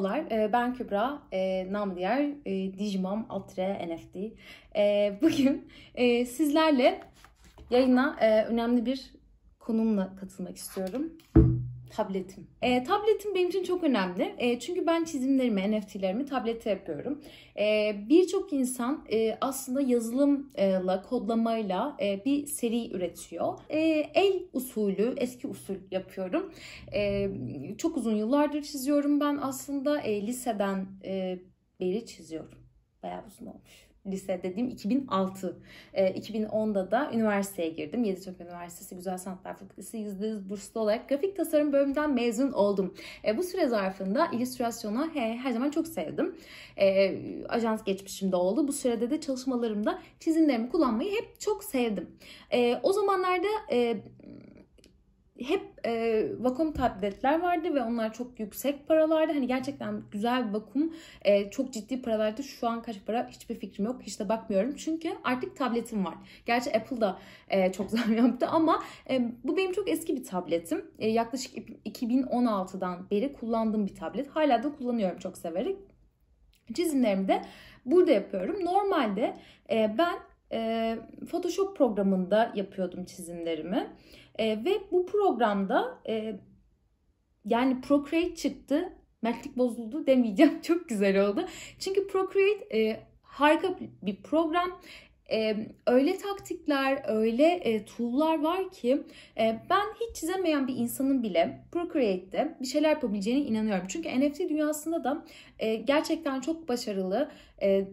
Merhabalar, e, ben Kübra, e, nam diğer e, Atre NFT. E, bugün sizlerle yayına önemli bir konumla katılmak istiyorum. Tabletim. E, tabletim benim için çok önemli. E, çünkü ben çizimlerimi, NFT'lerimi tablette yapıyorum. E, Birçok insan e, aslında yazılımla, kodlamayla e, bir seri üretiyor. E, el usulü, eski usul yapıyorum. E, çok uzun yıllardır çiziyorum ben aslında. E, liseden e, beri çiziyorum. Bayağı uzun olmuş lise dediğim 2006. E, 2010'da da üniversiteye girdim. Yeditepe Üniversitesi Güzel Sanatlar Fakültesi %100 burslu olarak grafik tasarım bölümünden mezun oldum. E, bu süre zarfında illüstrasyona he, her zaman çok sevdim. E, ajans geçmişimde oldu. Bu sürede de çalışmalarımda çizimlerimi kullanmayı hep çok sevdim. E, o zamanlarda e, hep e, vakum tabletler vardı ve onlar çok yüksek paralardı. Hani gerçekten güzel bir vakum e, çok ciddi paralardı. Şu an kaç para hiçbir fikrim yok. Hiç de bakmıyorum. Çünkü artık tabletim var. Gerçi Apple da e, çok zam yaptı ama e, bu benim çok eski bir tabletim. E, yaklaşık 2016'dan beri kullandığım bir tablet. Hala da kullanıyorum çok severek. Çizimlerimi de burada yapıyorum. Normalde e, ben e, Photoshop programında yapıyordum çizimlerimi. E, ve bu programda e, yani Procreate çıktı. Mertlik bozuldu demeyeceğim. Çok güzel oldu. Çünkü Procreate e, harika bir program. Ee, öyle taktikler, öyle e, tool'lar var ki e, ben hiç çizemeyen bir insanın bile Procreate'de bir şeyler yapabileceğine inanıyorum. Çünkü NFT dünyasında da e, gerçekten çok başarılı e,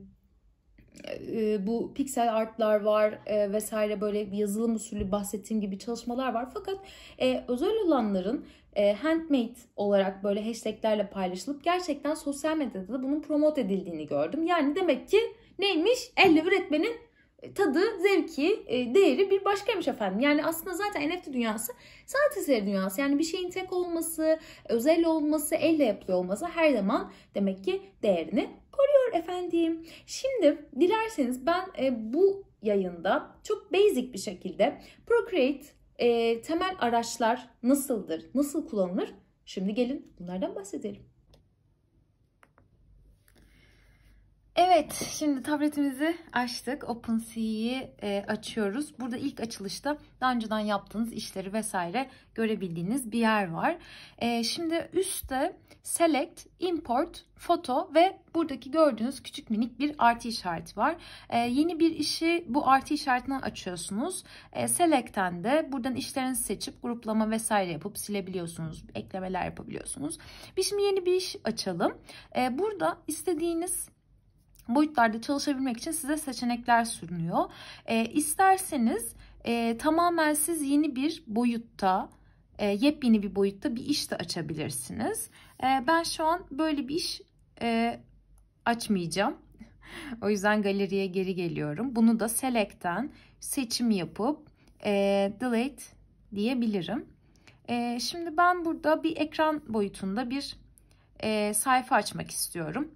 e, bu piksel artlar var e, vesaire böyle yazılım usulü bahsettiğim gibi çalışmalar var. Fakat e, özel olanların e, handmade olarak böyle hashtaglerle paylaşılıp gerçekten sosyal medyada da bunun promote edildiğini gördüm. Yani demek ki neymiş? Elle üretmenin tadı, zevki, e, değeri bir başkaymış efendim. Yani aslında zaten NFT dünyası sanat eseri dünyası. Yani bir şeyin tek olması, özel olması, elle yapılıyor olması her zaman demek ki değerini koruyor efendim. Şimdi dilerseniz ben e, bu yayında çok basic bir şekilde Procreate e, temel araçlar nasıldır, nasıl kullanılır? Şimdi gelin bunlardan bahsedelim. Evet, şimdi tabletimizi açtık. OpenSea'yi e, açıyoruz. Burada ilk açılışta daha önceden yaptığınız işleri vesaire görebildiğiniz bir yer var. E, şimdi üstte Select, Import, Foto ve buradaki gördüğünüz küçük minik bir artı işareti var. E, yeni bir işi bu artı işaretinden açıyorsunuz. E, Select'ten de buradan işlerinizi seçip gruplama vesaire yapıp silebiliyorsunuz. Eklemeler yapabiliyorsunuz. Biz şimdi yeni bir iş açalım. E, burada istediğiniz boyutlarda çalışabilmek için size seçenekler sunuyor. E, isterseniz e, tamamen siz yeni bir boyutta e, yepyeni bir boyutta bir iş de açabilirsiniz. E, ben şu an böyle bir iş e, açmayacağım. O yüzden galeriye geri geliyorum. Bunu da select'ten seçim yapıp e, delete diyebilirim. E, şimdi ben burada bir ekran boyutunda bir e, sayfa açmak istiyorum.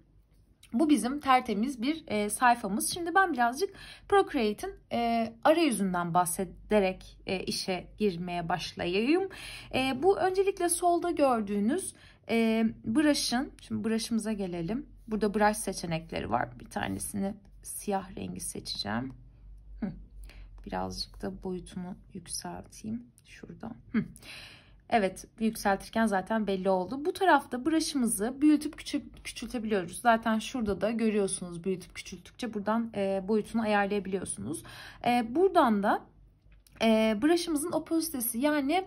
Bu bizim tertemiz bir e, sayfamız. Şimdi ben birazcık Procreate'in e, arayüzünden bahsederek e, işe girmeye başlayayım. E, bu öncelikle solda gördüğünüz e, brush'ın, şimdi brush'ımıza gelelim. Burada brush seçenekleri var. Bir tanesini siyah rengi seçeceğim. Hı. Birazcık da boyutunu yükselteyim şurada. Hı. Evet yükseltirken zaten belli oldu. Bu tarafta brush'ımızı büyütüp küçük, küçültebiliyoruz. Zaten şurada da görüyorsunuz büyütüp küçülttükçe buradan e, boyutunu ayarlayabiliyorsunuz. E, buradan da e, brush'ımızın opozitesi yani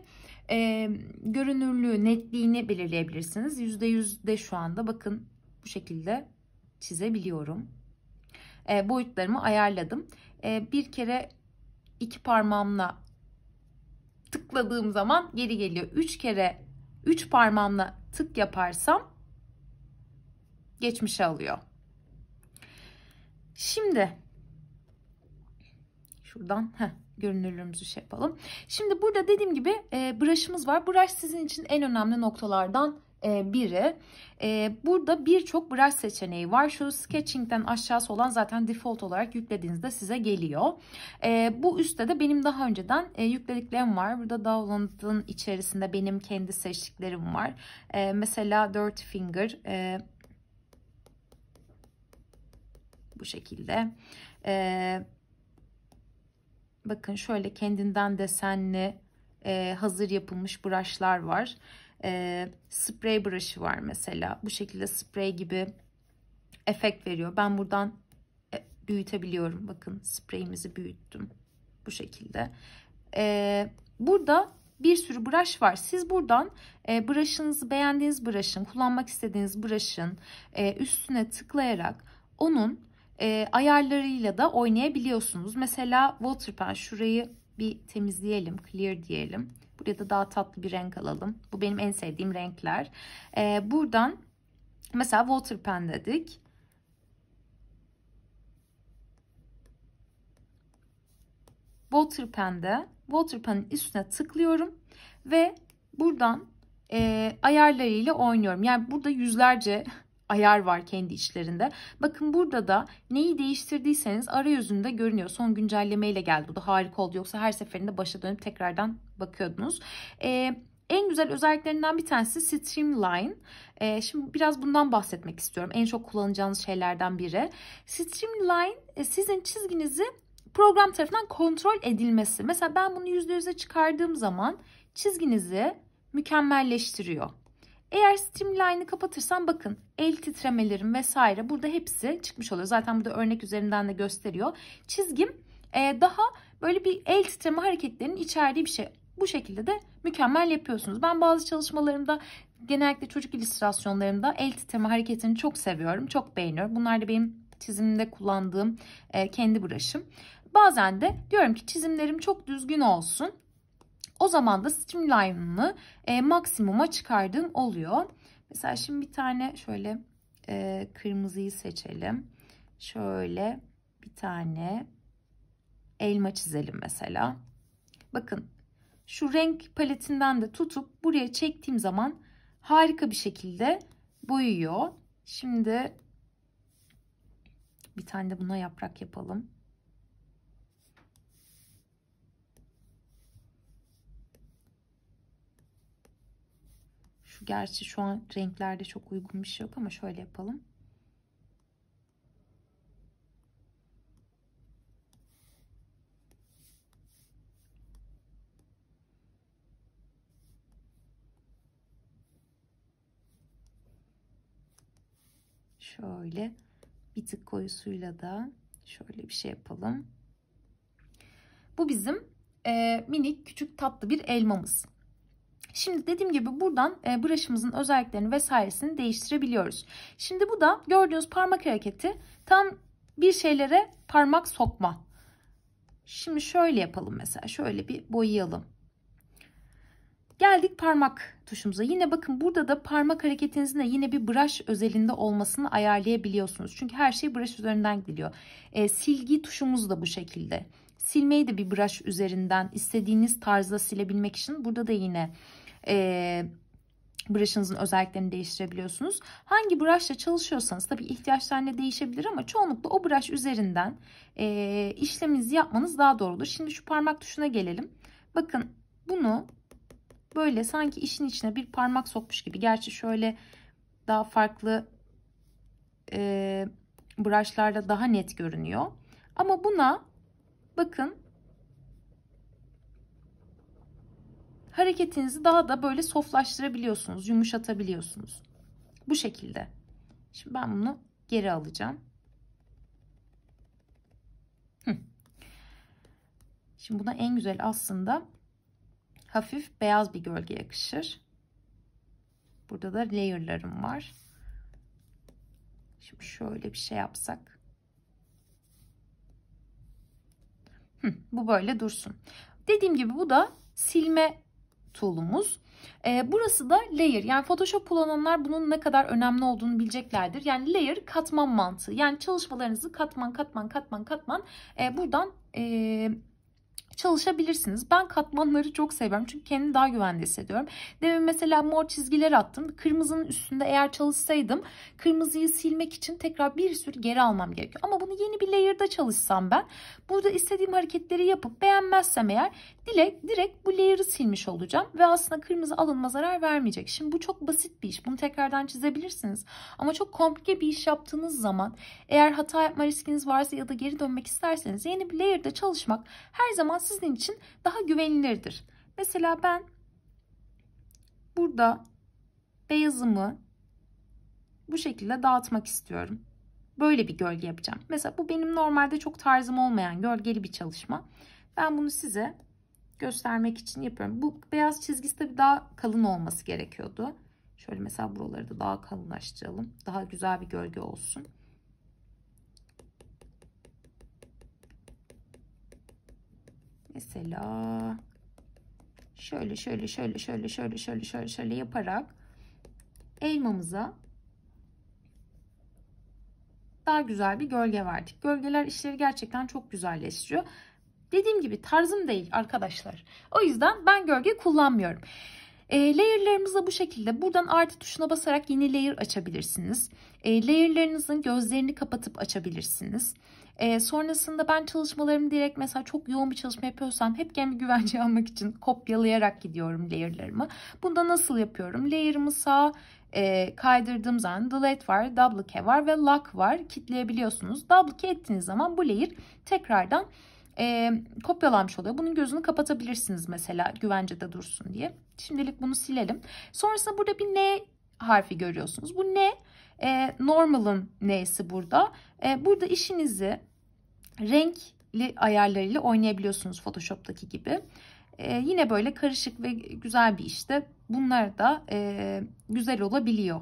e, görünürlüğü, netliğini belirleyebilirsiniz. %100 de şu anda bakın bu şekilde çizebiliyorum. E, boyutlarımı ayarladım. E, bir kere iki parmağımla tıkladığım zaman geri geliyor. 3 kere 3 parmağımla tık yaparsam geçmişe alıyor. Şimdi şuradan heh, görünürlüğümüzü şey yapalım. Şimdi burada dediğim gibi e, brush'ımız var. Brush sizin için en önemli noktalardan e, biri. E, burada birçok brush seçeneği var. Şu sketching'den aşağısı olan zaten default olarak yüklediğinizde size geliyor. E, bu üstte de benim daha önceden yüklediklerim var. Burada download'ın içerisinde benim kendi seçtiklerim var. Mesela Dirty Finger bu şekilde. Bakın şöyle kendinden desenli hazır yapılmış brushlar var e, sprey brush'ı var mesela. Bu şekilde sprey gibi efekt veriyor. Ben buradan e, büyütebiliyorum. Bakın spreyimizi büyüttüm. Bu şekilde. E, burada bir sürü brush var. Siz buradan e, brush'ınızı beğendiğiniz brush'ın, kullanmak istediğiniz brush'ın e, üstüne tıklayarak onun e, ayarlarıyla da oynayabiliyorsunuz. Mesela water pen şurayı bir temizleyelim, clear diyelim. Buraya da daha tatlı bir renk alalım. Bu benim en sevdiğim renkler. Ee, buradan mesela water pen dedik. Water pen'de water pen'in üstüne tıklıyorum ve buradan e, ayarlarıyla oynuyorum. Yani burada yüzlerce ayar var kendi içlerinde. Bakın burada da neyi değiştirdiyseniz arayüzünde görünüyor. Son güncellemeyle geldi. Bu da harika oldu. Yoksa her seferinde başa dönüp tekrardan bakıyordunuz. Ee, en güzel özelliklerinden bir tanesi Streamline. Ee, şimdi biraz bundan bahsetmek istiyorum. En çok kullanacağınız şeylerden biri. Streamline e, sizin çizginizi program tarafından kontrol edilmesi. Mesela ben bunu %100'e çıkardığım zaman çizginizi mükemmelleştiriyor. Eğer streamline'ı kapatırsam bakın el titremelerim vesaire burada hepsi çıkmış oluyor. Zaten burada örnek üzerinden de gösteriyor. Çizgim e, daha böyle bir el titreme hareketlerinin içerdiği bir şey. Bu şekilde de mükemmel yapıyorsunuz. Ben bazı çalışmalarımda genellikle çocuk illüstrasyonlarımda el titreme hareketini çok seviyorum. Çok beğeniyorum. Bunlar da benim çizimde kullandığım e, kendi broşum. Bazen de diyorum ki çizimlerim çok düzgün olsun. O zaman da streamline'ını e, maksimuma çıkardığım oluyor. Mesela şimdi bir tane şöyle e, kırmızıyı seçelim. Şöyle bir tane elma çizelim mesela. Bakın şu renk paletinden de tutup buraya çektiğim zaman harika bir şekilde boyuyor. Şimdi bir tane de buna yaprak yapalım. gerçi şu an renklerde çok uygun bir şey yok ama şöyle yapalım. Şöyle bir tık koyusuyla da şöyle bir şey yapalım. Bu bizim e, minik küçük tatlı bir elmamız. Şimdi dediğim gibi buradan e, brush'ımızın özelliklerini vesairesini değiştirebiliyoruz. Şimdi bu da gördüğünüz parmak hareketi tam bir şeylere parmak sokma. Şimdi şöyle yapalım mesela. Şöyle bir boyayalım. Geldik parmak tuşumuza. Yine bakın burada da parmak hareketinizin de yine bir brush özelinde olmasını ayarlayabiliyorsunuz. Çünkü her şey brush üzerinden gidiyor. E, silgi tuşumuz da bu şekilde. Silmeyi de bir brush üzerinden istediğiniz tarzda silebilmek için burada da yine e, brush'ınızın özelliklerini değiştirebiliyorsunuz. Hangi brush'la çalışıyorsanız tabii ihtiyaçlarına değişebilir ama çoğunlukla o brush üzerinden e, işleminizi yapmanız daha doğru olur. Şimdi şu parmak tuşuna gelelim. Bakın bunu böyle sanki işin içine bir parmak sokmuş gibi. Gerçi şöyle daha farklı e, brushlarda daha net görünüyor. Ama buna bakın hareketinizi daha da böyle soflaştırabiliyorsunuz, yumuşatabiliyorsunuz. Bu şekilde. Şimdi ben bunu geri alacağım. Şimdi buna en güzel aslında hafif beyaz bir gölge yakışır. Burada da layer'larım var. Şimdi şöyle bir şey yapsak. Hı, bu böyle dursun. Dediğim gibi bu da silme tool'umuz. Ee, burası da layer. Yani Photoshop kullananlar bunun ne kadar önemli olduğunu bileceklerdir. Yani layer katman mantığı. Yani çalışmalarınızı katman katman katman katman e, buradan e, çalışabilirsiniz. Ben katmanları çok seviyorum çünkü kendimi daha güvende hissediyorum. Demin mesela mor çizgiler attım. Kırmızının üstünde eğer çalışsaydım kırmızıyı silmek için tekrar bir sürü geri almam gerekiyor. Ama bunu yeni bir layer'da çalışsam ben burada istediğim hareketleri yapıp beğenmezsem eğer direkt, direkt bu layer'ı silmiş olacağım ve aslında kırmızı alınma zarar vermeyecek. Şimdi bu çok basit bir iş. Bunu tekrardan çizebilirsiniz. Ama çok komplike bir iş yaptığınız zaman eğer hata yapma riskiniz varsa ya da geri dönmek isterseniz yeni bir layer'da çalışmak her zaman sizin için daha güvenilirdir. Mesela ben burada beyazımı bu şekilde dağıtmak istiyorum. Böyle bir gölge yapacağım. Mesela bu benim normalde çok tarzım olmayan gölgeli bir çalışma. Ben bunu size göstermek için yapıyorum. Bu beyaz çizgisi tabii daha kalın olması gerekiyordu. Şöyle mesela buraları da daha kalınlaştıralım. Daha güzel bir gölge olsun. Mesela şöyle şöyle şöyle şöyle şöyle şöyle şöyle şöyle yaparak elmamıza daha güzel bir gölge verdik. Gölgeler işleri gerçekten çok güzelleştiriyor. Dediğim gibi tarzım değil arkadaşlar. O yüzden ben gölge kullanmıyorum. E, ee, layer'larımız bu şekilde. Buradan artı tuşuna basarak yeni layer açabilirsiniz. E, layer'larınızın gözlerini kapatıp açabilirsiniz. E, sonrasında ben çalışmalarımı direkt mesela çok yoğun bir çalışma yapıyorsam hep kendi güvence almak için kopyalayarak gidiyorum layer'larımı. Bunda nasıl yapıyorum? Layer'ımı sağ e, kaydırdığım zaman delete var, double var ve lock var. Kitleyebiliyorsunuz. Double ettiğiniz zaman bu layer tekrardan e, kopyalanmış oluyor. Bunun gözünü kapatabilirsiniz mesela güvencede dursun diye. Şimdilik bunu silelim. Sonrasında burada bir N harfi görüyorsunuz. Bu N e, normalın N'si burada. E, burada işinizi renkli ayarlarıyla oynayabiliyorsunuz Photoshop'taki gibi. Ee, yine böyle karışık ve güzel bir işte. Bunlar da e, güzel olabiliyor.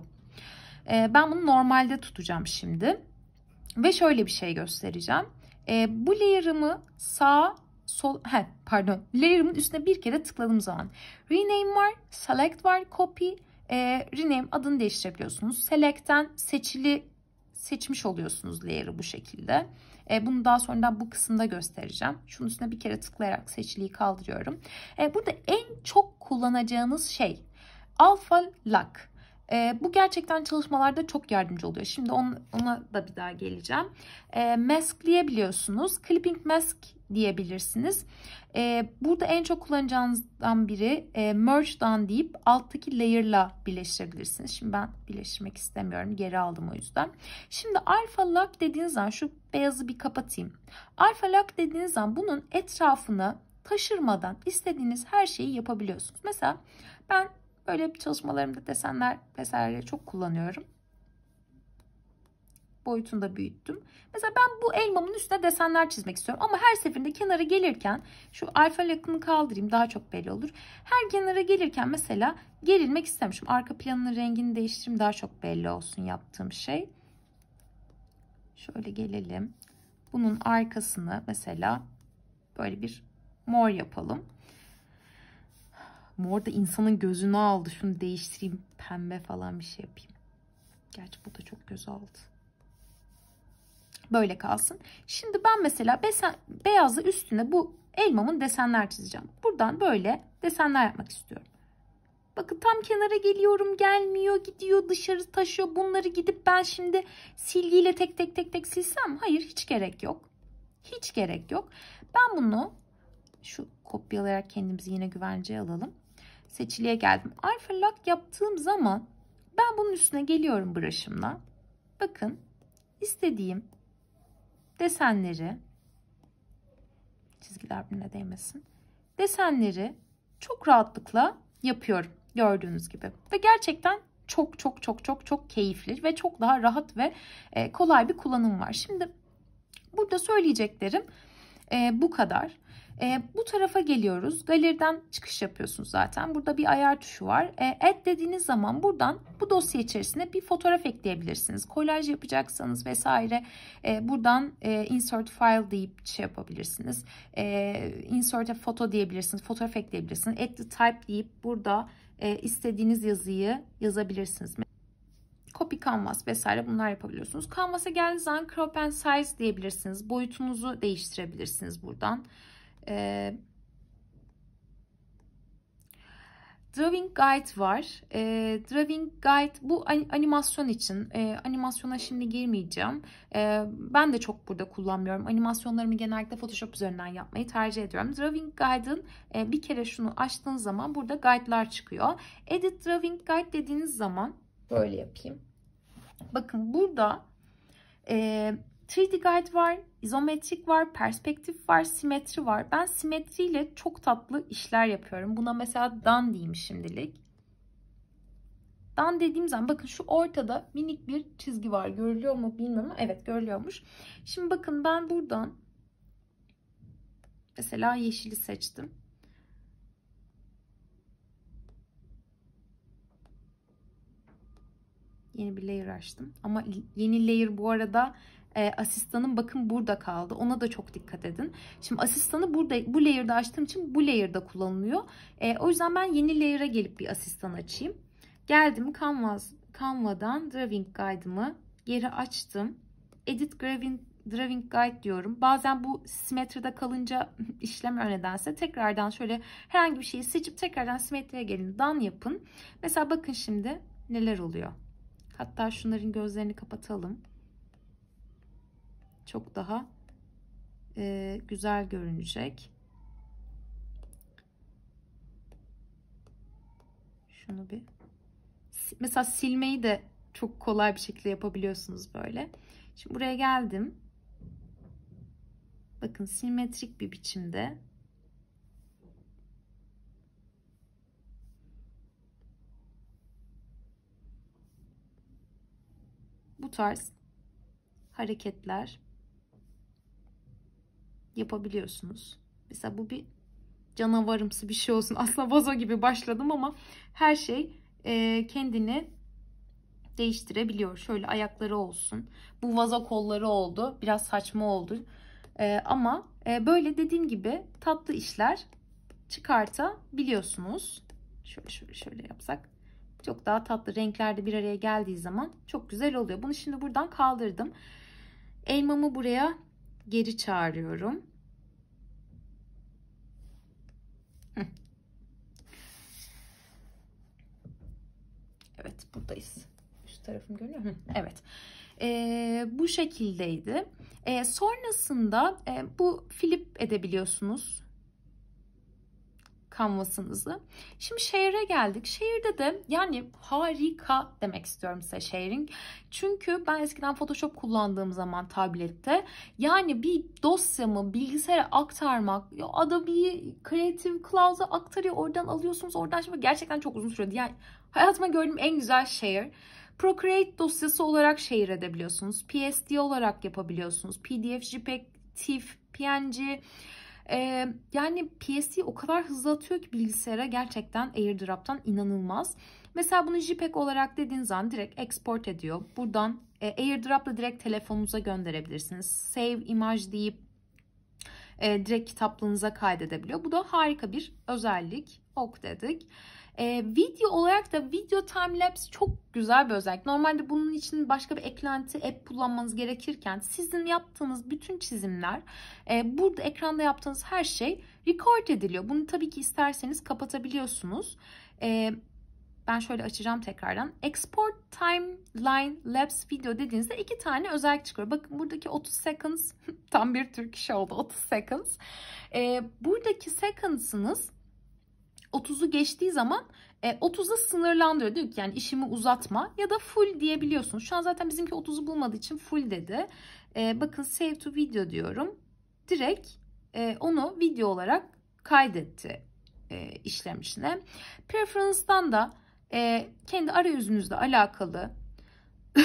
E, ben bunu normalde tutacağım şimdi. Ve şöyle bir şey göstereceğim. E, bu layer'ımı sağ sol he, pardon layer'ımın üstüne bir kere tıkladığım zaman rename var, select var, copy, e, rename adını değiştirebiliyorsunuz. Select'ten seçili seçmiş oluyorsunuz layer'ı bu şekilde. E, bunu daha sonradan bu kısımda göstereceğim. Şunun üstüne bir kere tıklayarak seçiliği kaldırıyorum. E, burada en çok kullanacağınız şey alpha lock. E, bu gerçekten çalışmalarda çok yardımcı oluyor. Şimdi on, ona da bir daha geleceğim. E, maskleyebiliyorsunuz. Clipping mask diyebilirsiniz. E, burada en çok kullanacağınızdan biri e, merge done deyip alttaki layer'la birleştirebilirsiniz. Şimdi ben birleştirmek istemiyorum. Geri aldım o yüzden. Şimdi alfa lock dediğiniz zaman şu beyazı bir kapatayım. Alfa lock dediğiniz zaman bunun etrafını taşırmadan istediğiniz her şeyi yapabiliyorsunuz. Mesela ben böyle çalışmalarımda desenler vesaire çok kullanıyorum boyutunda büyüttüm. Mesela ben bu elmamın üstüne desenler çizmek istiyorum. Ama her seferinde kenara gelirken şu alfa yakını kaldırayım daha çok belli olur. Her kenara gelirken mesela gerilmek istemişim. Arka planının rengini değiştireyim daha çok belli olsun yaptığım şey. Şöyle gelelim. Bunun arkasını mesela böyle bir mor yapalım. Mor da insanın gözünü aldı. Şunu değiştireyim. Pembe falan bir şey yapayım. Gerçi bu da çok göz aldı. Böyle kalsın. Şimdi ben mesela beyazı üstüne bu elmamın desenler çizeceğim. Buradan böyle desenler yapmak istiyorum. Bakın tam kenara geliyorum gelmiyor gidiyor dışarı taşıyor. Bunları gidip ben şimdi silgiyle tek tek tek tek silsem hayır hiç gerek yok. Hiç gerek yok. Ben bunu şu kopyalayarak kendimizi yine güvenceye alalım. Seçiliye geldim. Alfa lak yaptığım zaman ben bunun üstüne geliyorum brush'ımla. Bakın istediğim desenleri çizgiler birbirine değmesin. Desenleri çok rahatlıkla yapıyorum gördüğünüz gibi. Ve gerçekten çok çok çok çok çok keyifli ve çok daha rahat ve e, kolay bir kullanım var. Şimdi burada söyleyeceklerim e, bu kadar. E, bu tarafa geliyoruz. Galeriden çıkış yapıyorsunuz zaten. Burada bir ayar tuşu var. E, add dediğiniz zaman buradan bu dosya içerisine bir fotoğraf ekleyebilirsiniz. Kolaj yapacaksanız vesaire e, buradan e, insert file deyip şey yapabilirsiniz. E, insert a photo diyebilirsiniz. Fotoğraf ekleyebilirsiniz. Add the type deyip burada e, istediğiniz yazıyı yazabilirsiniz. Copy canvas vesaire bunlar yapabiliyorsunuz. Canvas'a geldiğiniz zaman crop and size diyebilirsiniz. Boyutunuzu değiştirebilirsiniz buradan. Drawing Guide var. E, Drawing Guide bu animasyon için. E, animasyona şimdi girmeyeceğim. E, ben de çok burada kullanmıyorum. Animasyonlarımı genellikle Photoshop üzerinden yapmayı tercih ediyorum. Drawing Guide'ın e, bir kere şunu açtığınız zaman burada guide'lar çıkıyor. Edit Drawing Guide dediğiniz zaman böyle yapayım. Bakın burada e, 3D Guide var, izometrik var, perspektif var, simetri var. Ben simetriyle çok tatlı işler yapıyorum. Buna mesela dan diyeyim şimdilik. Dan dediğim zaman bakın şu ortada minik bir çizgi var. Görülüyor mu bilmiyorum evet görülüyormuş. Şimdi bakın ben buradan mesela yeşili seçtim. Yeni bir layer açtım. Ama yeni layer bu arada e, asistanım bakın burada kaldı. Ona da çok dikkat edin. Şimdi asistanı burada bu layer'da açtığım için bu layer'da kullanılıyor. E, o yüzden ben yeni layer'a gelip bir asistan açayım. Geldim Canvas, Canva'dan Drawing Guide'ımı geri açtım. Edit Drawing, Drawing Guide diyorum. Bazen bu simetride kalınca işlem nedense tekrardan şöyle herhangi bir şeyi seçip tekrardan simetriye gelin. Dan yapın. Mesela bakın şimdi neler oluyor. Hatta şunların gözlerini kapatalım çok daha e, güzel görünecek. Şunu bir mesela silmeyi de çok kolay bir şekilde yapabiliyorsunuz böyle. Şimdi buraya geldim. Bakın simetrik bir biçimde bu tarz hareketler yapabiliyorsunuz. Mesela bu bir canavarımsı bir şey olsun. Aslında vazo gibi başladım ama her şey e, kendini değiştirebiliyor. Şöyle ayakları olsun. Bu vazo kolları oldu. Biraz saçma oldu. E, ama e, böyle dediğim gibi tatlı işler çıkartabiliyorsunuz. Şöyle şöyle şöyle yapsak çok daha tatlı renklerde bir araya geldiği zaman çok güzel oluyor. Bunu şimdi buradan kaldırdım. Elmamı buraya geri çağırıyorum. Evet buradayız. Şu tarafım görünüyor mu? Evet. Ee, bu şekildeydi. Ee, sonrasında e, bu flip edebiliyorsunuz kanvasınızı. Şimdi şehre geldik. Şehirde de yani harika demek istiyorum size sharing Çünkü ben eskiden Photoshop kullandığım zaman tablette yani bir dosyamı bilgisayara aktarmak, ya Adobe'yi Creative Cloud'a aktarıyor. Oradan alıyorsunuz. Oradan şimdi gerçekten çok uzun sürüyordu. Yani hayatıma gördüğüm en güzel share. Procreate dosyası olarak şehir edebiliyorsunuz. PSD olarak yapabiliyorsunuz. PDF, JPEG, TIFF, PNG, ee, yani PSC o kadar hızlı atıyor ki bilgisayara gerçekten AirDrop'tan inanılmaz. Mesela bunu JPEG olarak dediğiniz zaman direkt export ediyor. Buradan e, AirDrop'la direkt telefonunuza gönderebilirsiniz. Save image deyip e, direkt kitaplığınıza kaydedebiliyor. Bu da harika bir özellik. Ok dedik. E, video olarak da video timelapse çok güzel bir özellik. Normalde bunun için başka bir eklenti app kullanmanız gerekirken sizin yaptığınız bütün çizimler e, burada ekranda yaptığınız her şey record ediliyor. Bunu tabii ki isterseniz kapatabiliyorsunuz. E, ben şöyle açacağım tekrardan. Export Timeline Labs Video dediğinizde iki tane özellik çıkıyor. Bakın buradaki 30 seconds tam bir Türk işi oldu 30 seconds. Ee, buradaki seconds'ınız 30'u geçtiği zaman e, 30'a sınırlandırıyor. Diyor ki yani işimi uzatma ya da full diyebiliyorsunuz. Şu an zaten bizimki 30'u bulmadığı için full dedi. E, bakın save to video diyorum. Direkt e, onu video olarak kaydetti e, işlem içine. Preference'dan da e, kendi arayüzünüzle alakalı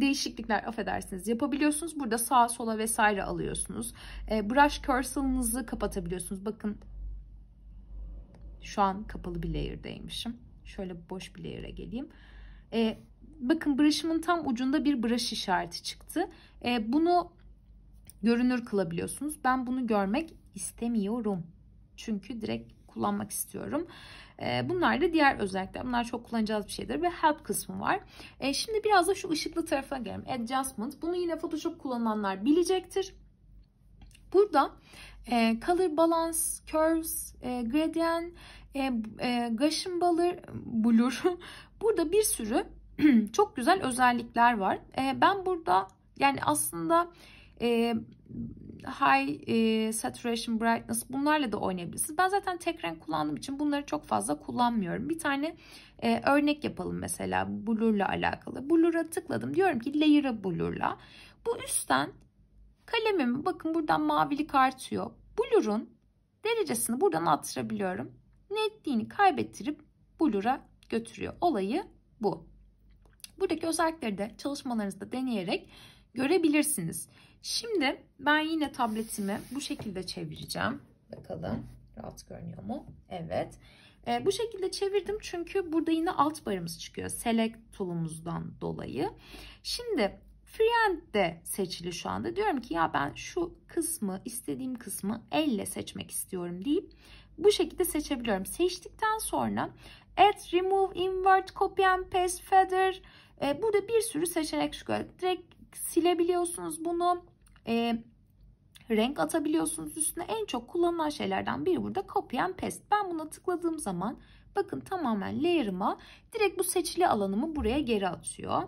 değişiklikler affedersiniz yapabiliyorsunuz. Burada sağa sola vesaire alıyorsunuz. E, brush cursor'ınızı kapatabiliyorsunuz. Bakın şu an kapalı bir layer'daymışım. Şöyle boş bir layer'e geleyim. E, bakın brush'ımın tam ucunda bir brush işareti çıktı. E, bunu görünür kılabiliyorsunuz. Ben bunu görmek istemiyorum. Çünkü direkt kullanmak istiyorum. Ee, bunlar da diğer özellikler. Bunlar çok kullanacağız bir şeydir. Ve help kısmı var. Ee, şimdi biraz da şu ışıklı tarafa gelelim. Adjustment. Bunu yine Photoshop kullananlar bilecektir. Burada e, color balance, curves, e, gradient, e, Gaussian blur, blur. burada bir sürü çok güzel özellikler var. ben burada yani aslında high e, saturation brightness bunlarla da oynayabilirsiniz. Ben zaten tek renk kullandığım için bunları çok fazla kullanmıyorum. Bir tane e, örnek yapalım mesela blur'la alakalı. Blur'a tıkladım. Diyorum ki layer'ı blur'la. Bu üstten kalemimi bakın buradan mavilik artıyor. Blur'un derecesini buradan arttırabiliyorum. Netliğini kaybettirip blur'a götürüyor. Olayı bu. Buradaki özellikleri de çalışmalarınızda deneyerek görebilirsiniz. Şimdi ben yine tabletimi bu şekilde çevireceğim. Bakalım rahat görünüyor mu? Evet. E, bu şekilde çevirdim çünkü burada yine alt barımız çıkıyor. Select tool'umuzdan dolayı. Şimdi Friend seçili şu anda. Diyorum ki ya ben şu kısmı, istediğim kısmı elle seçmek istiyorum deyip bu şekilde seçebiliyorum. Seçtikten sonra add, remove, invert, copy and paste, feather. E, burada bir sürü seçenek çıkıyor. Direkt silebiliyorsunuz bunu. E, renk atabiliyorsunuz üstüne. En çok kullanılan şeylerden biri burada copy and paste. Ben buna tıkladığım zaman bakın tamamen layer'ıma direkt bu seçili alanımı buraya geri atıyor.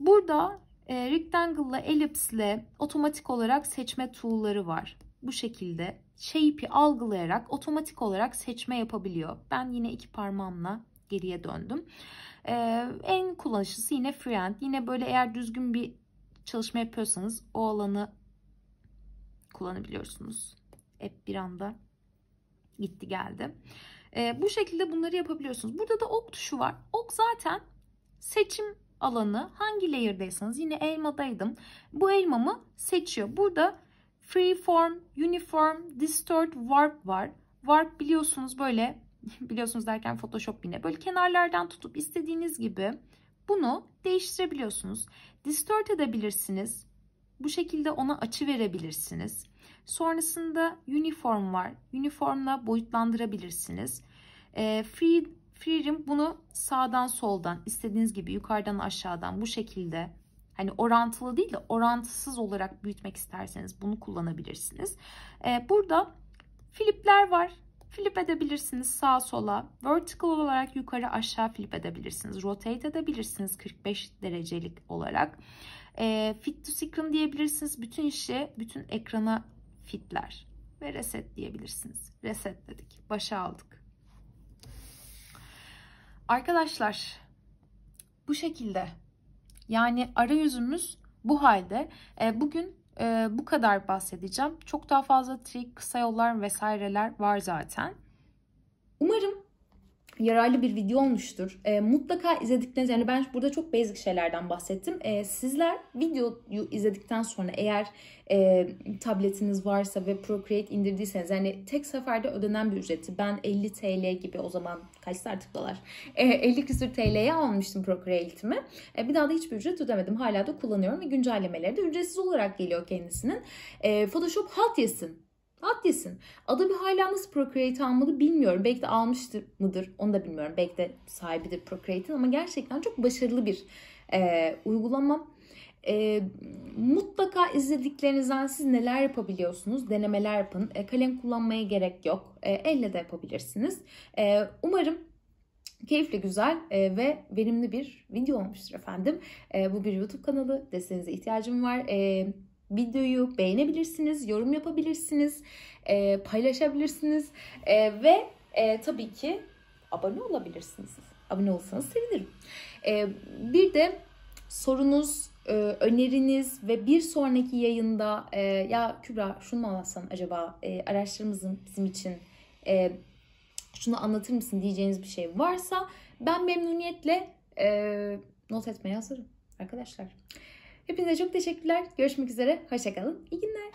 Burada e, rectangle ile elips ile otomatik olarak seçme tool'ları var. Bu şekilde shape'i algılayarak otomatik olarak seçme yapabiliyor. Ben yine iki parmağımla geriye döndüm. Ee, en kullanışlısı yine Freehand. Yine böyle eğer düzgün bir çalışma yapıyorsanız o alanı kullanabiliyorsunuz. Hep bir anda gitti geldi. Ee, bu şekilde bunları yapabiliyorsunuz. Burada da ok tuşu var. Ok zaten seçim alanı hangi layer'daysanız yine elmadaydım. Bu elmamı seçiyor. Burada freeform, uniform, distort, warp var. Warp biliyorsunuz böyle biliyorsunuz derken Photoshop yine böyle kenarlardan tutup istediğiniz gibi bunu değiştirebiliyorsunuz. Distort edebilirsiniz. Bu şekilde ona açı verebilirsiniz. Sonrasında uniform var. Uniformla boyutlandırabilirsiniz. E, free Freerim bunu sağdan soldan istediğiniz gibi yukarıdan aşağıdan bu şekilde hani orantılı değil de orantısız olarak büyütmek isterseniz bunu kullanabilirsiniz. Ee, burada filipler var. Flip edebilirsiniz sağa sola. Vertical olarak yukarı aşağı flip edebilirsiniz. Rotate edebilirsiniz 45 derecelik olarak. E, fit to screen diyebilirsiniz. Bütün işi bütün ekrana fitler. Ve reset diyebilirsiniz. resetledik Başa aldık. Arkadaşlar bu şekilde yani arayüzümüz bu halde. E, bugün e, bu kadar bahsedeceğim. Çok daha fazla trik, kısa yollar vesaireler var zaten. Umarım yararlı bir video olmuştur. E, mutlaka izledikleriniz yani ben burada çok basic şeylerden bahsettim. E, sizler videoyu izledikten sonra eğer e, tabletiniz varsa ve Procreate indirdiyseniz yani tek seferde ödenen bir ücreti ben 50 TL gibi o zaman kaç artık dolar e, 50 küsür TL'ye almıştım Procreate'imi. E, bir daha da hiçbir ücret ödemedim. Hala da kullanıyorum ve güncellemeleri de ücretsiz olarak geliyor kendisinin. E, Photoshop halt yesin At Adı bir hala nasıl Procreate almalı bilmiyorum. Belki de almıştır mıdır onu da bilmiyorum. Belki de sahibidir Procreate'in ama gerçekten çok başarılı bir e, uygulama. E, mutlaka izlediklerinizden siz neler yapabiliyorsunuz? Denemeler yapın. E, kalem kullanmaya gerek yok. E, elle de yapabilirsiniz. E, umarım keyifli, güzel e, ve verimli bir video olmuştur efendim. E, bu bir YouTube kanalı. desenize ihtiyacım var. E, videoyu beğenebilirsiniz, yorum yapabilirsiniz, e, paylaşabilirsiniz e, ve e, tabii ki abone olabilirsiniz. Abone olsanız sevinirim. E, bir de sorunuz, e, öneriniz ve bir sonraki yayında e, ya Kübra şunu mu anlatsan acaba e, araştırmamızın bizim için e, şunu anlatır mısın diyeceğiniz bir şey varsa ben memnuniyetle e, not etmeye hazırım arkadaşlar. Hepinize çok teşekkürler. Görüşmek üzere. Hoşçakalın. İyi günler.